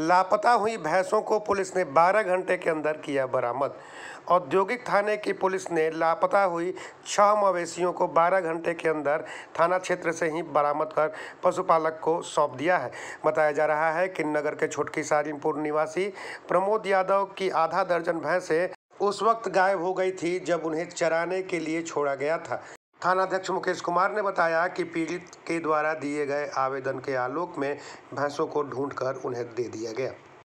लापता हुई भैंसों को पुलिस ने 12 घंटे के अंदर किया बरामद औद्योगिक थाने की पुलिस ने लापता हुई छह मवेशियों को 12 घंटे के अंदर थाना क्षेत्र से ही बरामद कर पशुपालक को सौंप दिया है बताया जा रहा है कि नगर के छोटकी सारिमपुर निवासी प्रमोद यादव की आधा दर्जन भैंसें उस वक्त गायब हो गई थी जब उन्हें चराने के लिए छोड़ा गया था थानाध्यक्ष मुकेश कुमार ने बताया कि पीड़ित के द्वारा दिए गए आवेदन के आलोक में भैंसों को ढूंढकर उन्हें दे दिया गया